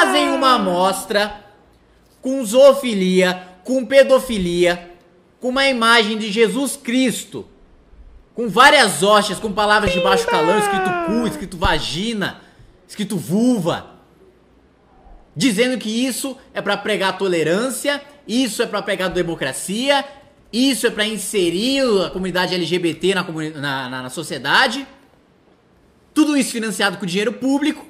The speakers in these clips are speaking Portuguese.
fazem uma amostra com zoofilia, com pedofilia, com uma imagem de Jesus Cristo, com várias hostias, com palavras de baixo calão, escrito cu, escrito vagina, escrito vulva, dizendo que isso é para pregar tolerância, isso é para pregar democracia, isso é para inserir a comunidade LGBT na, comuni na, na, na sociedade. Tudo isso financiado com dinheiro público.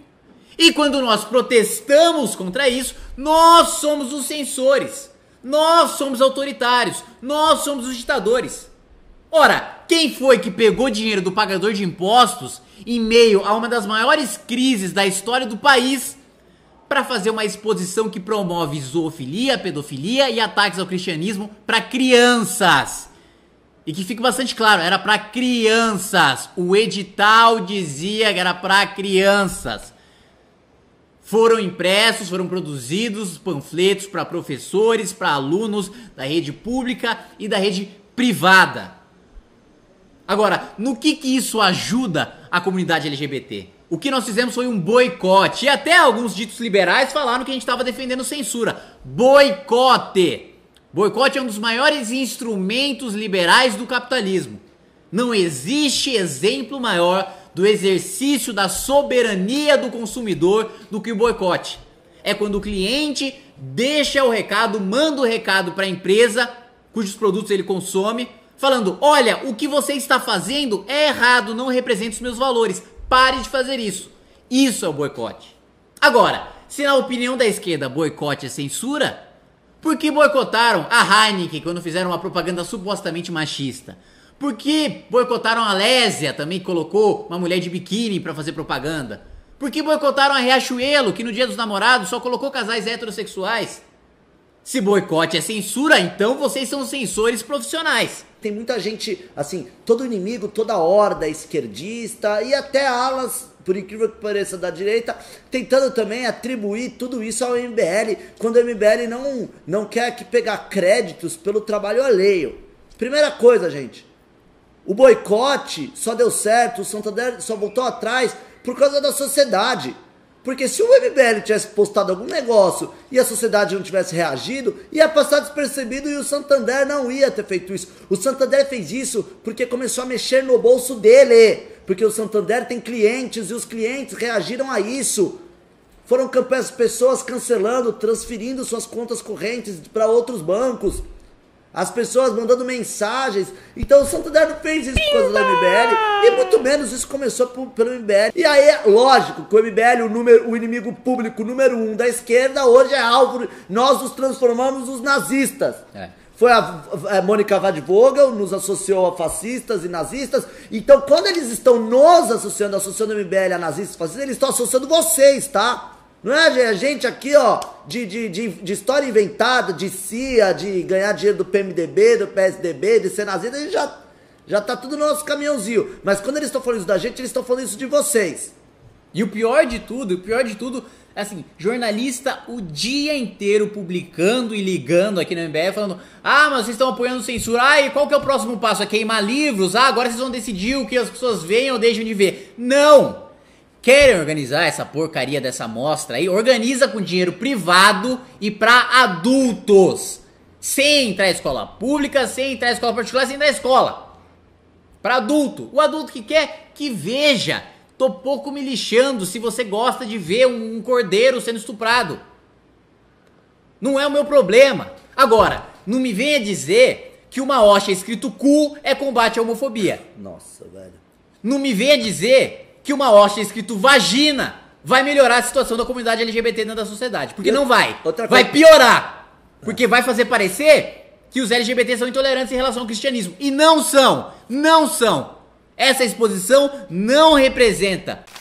E quando nós protestamos contra isso, nós somos os censores, nós somos autoritários, nós somos os ditadores. Ora, quem foi que pegou dinheiro do pagador de impostos em meio a uma das maiores crises da história do país para fazer uma exposição que promove zoofilia, pedofilia e ataques ao cristianismo para crianças? E que fique bastante claro, era para crianças. O edital dizia que era para crianças. Foram impressos, foram produzidos panfletos para professores, para alunos da rede pública e da rede privada. Agora, no que, que isso ajuda a comunidade LGBT? O que nós fizemos foi um boicote. E até alguns ditos liberais falaram que a gente estava defendendo censura. Boicote! Boicote é um dos maiores instrumentos liberais do capitalismo. Não existe exemplo maior do exercício da soberania do consumidor do que o boicote. É quando o cliente deixa o recado, manda o recado para a empresa cujos produtos ele consome, falando: "Olha, o que você está fazendo é errado, não representa os meus valores. Pare de fazer isso". Isso é o boicote. Agora, se na opinião da esquerda boicote é censura, por que boicotaram a Heineken quando fizeram uma propaganda supostamente machista? Porque boicotaram a Lésia, também colocou uma mulher de biquíni para fazer propaganda. Porque boicotaram a Riachuelo, que no Dia dos Namorados só colocou casais heterossexuais. Se boicote é censura, então vocês são censores profissionais. Tem muita gente, assim, todo inimigo, toda horda esquerdista e até alas, por incrível que pareça, da direita, tentando também atribuir tudo isso ao MBL, quando o MBL não, não quer que pegar créditos pelo trabalho alheio. Primeira coisa, gente, o boicote só deu certo, o Santander só voltou atrás por causa da sociedade. Porque se o MBL tivesse postado algum negócio e a sociedade não tivesse reagido, ia passar despercebido e o Santander não ia ter feito isso. O Santander fez isso porque começou a mexer no bolso dele. Porque o Santander tem clientes e os clientes reagiram a isso. Foram campanhas pessoas cancelando, transferindo suas contas correntes para outros bancos. As pessoas mandando mensagens. Então o Santander não fez isso por causa da MBL. E muito menos isso começou pelo MBL. E aí, lógico, com o MBL, o, número, o inimigo público número um da esquerda, hoje é alvo. Nós nos transformamos nos nazistas. É. Foi a, a Mônica Vadvogel, nos associou a fascistas e nazistas. Então, quando eles estão nos associando, associando o MBL a nazistas e fascistas, eles estão associando vocês, tá? Não é a gente aqui, ó, de, de, de, de, história inventada, de CIA, de ganhar dinheiro do PMDB, do PSDB, de ser nazista, a gente já, já tá tudo no nosso caminhãozinho. Mas quando eles estão falando isso da gente, eles estão falando isso de vocês. E o pior de tudo, o pior de tudo, é assim, jornalista o dia inteiro publicando e ligando aqui no MBF, falando: "Ah, mas vocês estão apoiando censura. Ah, e qual que é o próximo passo? É queimar livros? Ah, agora vocês vão decidir o que as pessoas veem ou deixam de ver". Não! querem organizar essa porcaria dessa amostra aí, organiza com dinheiro privado e para adultos. Sem entrar em escola pública, sem entrar em escola particular, sem entrar em escola. Para adulto. O adulto que quer, que veja. Tô pouco me lixando se você gosta de ver um cordeiro sendo estuprado. Não é o meu problema. Agora, não me venha dizer que uma hoxa escrito cu é combate à homofobia. Nossa, velho. Não me venha dizer que uma hosta escrito vagina vai melhorar a situação da comunidade LGBT dentro da sociedade. Porque não vai. vai piorar. É. Porque vai fazer parecer que os LGBT são intolerantes em relação ao cristianismo. E não são. Não são. Essa exposição não representa.